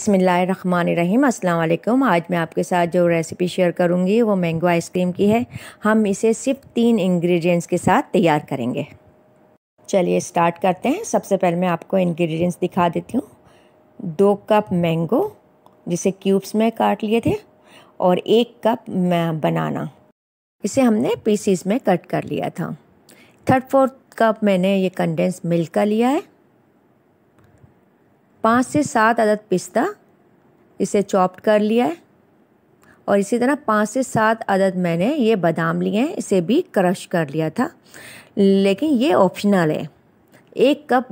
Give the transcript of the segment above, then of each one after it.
बसमीम अल्लाम आज मैं आपके साथ जो रेसिपी शेयर करूंगी वो मैंगो आइसक्रीम की है हम इसे सिर्फ तीन इंग्रेडिएंट्स के साथ तैयार करेंगे चलिए स्टार्ट करते हैं सबसे पहले मैं आपको इंग्रेडिएंट्स दिखा देती हूँ दो कप मैंगो जिसे क्यूब्स में काट लिए थे और एक कप बनाना इसे हमने पीसीस में कट कर लिया था थर्ड फोर्थ कप मैंने ये कंडेंस मिल्क का लिया है पाँच से सात अदद पिस्ता इसे चॉप्ड कर लिया है और इसी तरह पाँच से सात अदद मैंने ये बादाम लिए हैं इसे भी क्रश कर लिया था लेकिन ये ऑप्शनल है एक कप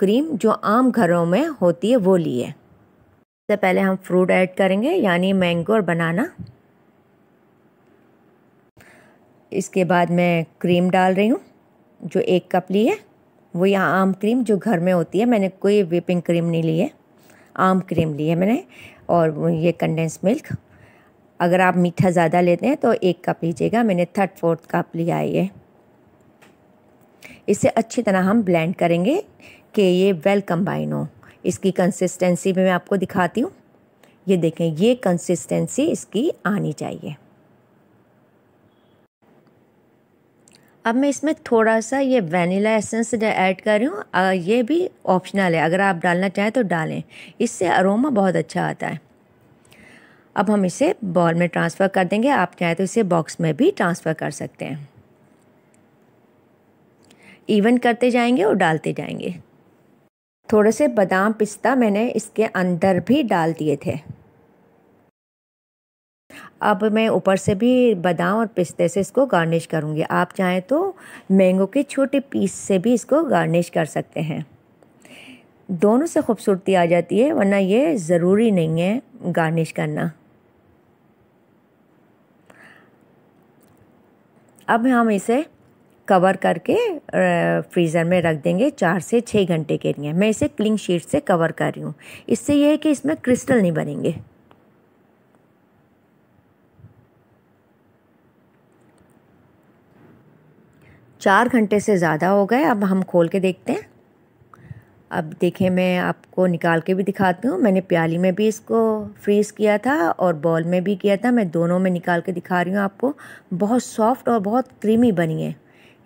क्रीम जो आम घरों में होती है वो लिए सबसे पहले हम फ्रूट ऐड करेंगे यानी मैंगो और बनाना इसके बाद मैं क्रीम डाल रही हूँ जो एक कप ली है वो यहाँ आम क्रीम जो घर में होती है मैंने कोई विपिंग क्रीम नहीं ली है आम क्रीम ली है मैंने और ये कंडेंस मिल्क अगर आप मीठा ज़्यादा लेते हैं तो एक कप लीजिएगा मैंने थर्ड फोर्थ कप लिया है ये इसे अच्छी तरह हम ब्लेंड करेंगे कि ये वेल कंबाइन हो इसकी कंसिस्टेंसी भी मैं आपको दिखाती हूँ ये देखें ये कंसिस्टेंसी इसकी आनी चाहिए अब मैं इसमें थोड़ा सा ये वनीला एसेंस ऐड कर रही हूँ ये भी ऑप्शनल है अगर आप डालना चाहें तो डालें इससे अरोमा बहुत अच्छा आता है अब हम इसे बॉल में ट्रांसफ़र कर देंगे आप चाहें तो इसे बॉक्स में भी ट्रांसफ़र कर सकते हैं इवन करते जाएंगे और डालते जाएंगे थोड़े से बादाम पिस्ता मैंने इसके अंदर भी डाल दिए थे अब मैं ऊपर से भी बादाम और पिस्ते से इसको गार्निश करूँगी आप चाहें तो मैंगो के छोटे पीस से भी इसको गार्निश कर सकते हैं दोनों से खूबसूरती आ जाती है वरना ये ज़रूरी नहीं है गार्निश करना अब हम इसे कवर करके फ्रीज़र में रख देंगे चार से छः घंटे के लिए मैं इसे क्लिंग शीट से कवर कर रही हूँ इससे यह है कि इसमें क्रिस्टल नहीं बनेंगे चार घंटे से ज़्यादा हो गए अब हम खोल के देखते हैं अब देखें मैं आपको निकाल के भी दिखाती हूँ मैंने प्याली में भी इसको फ्रीज़ किया था और बॉल में भी किया था मैं दोनों में निकाल के दिखा रही हूँ आपको बहुत सॉफ्ट और बहुत क्रीमी बनी है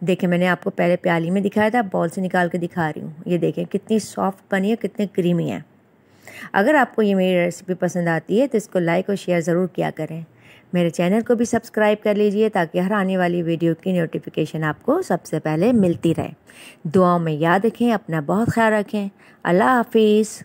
देखें मैंने आपको पहले प्याली में दिखाया था बॉल से निकाल के दिखा रही हूँ ये देखें कितनी सॉफ्ट बनी है कितनी क्रीमी है अगर आपको ये मेरी रेसिपी पसंद आती है तो इसको लाइक और शेयर ज़रूर किया करें मेरे चैनल को भी सब्सक्राइब कर लीजिए ताकि हर आने वाली वीडियो की नोटिफिकेशन आपको सबसे पहले मिलती रहे दुआओं में याद रखें अपना बहुत ख्याल रखें अल्लाह हाफिज़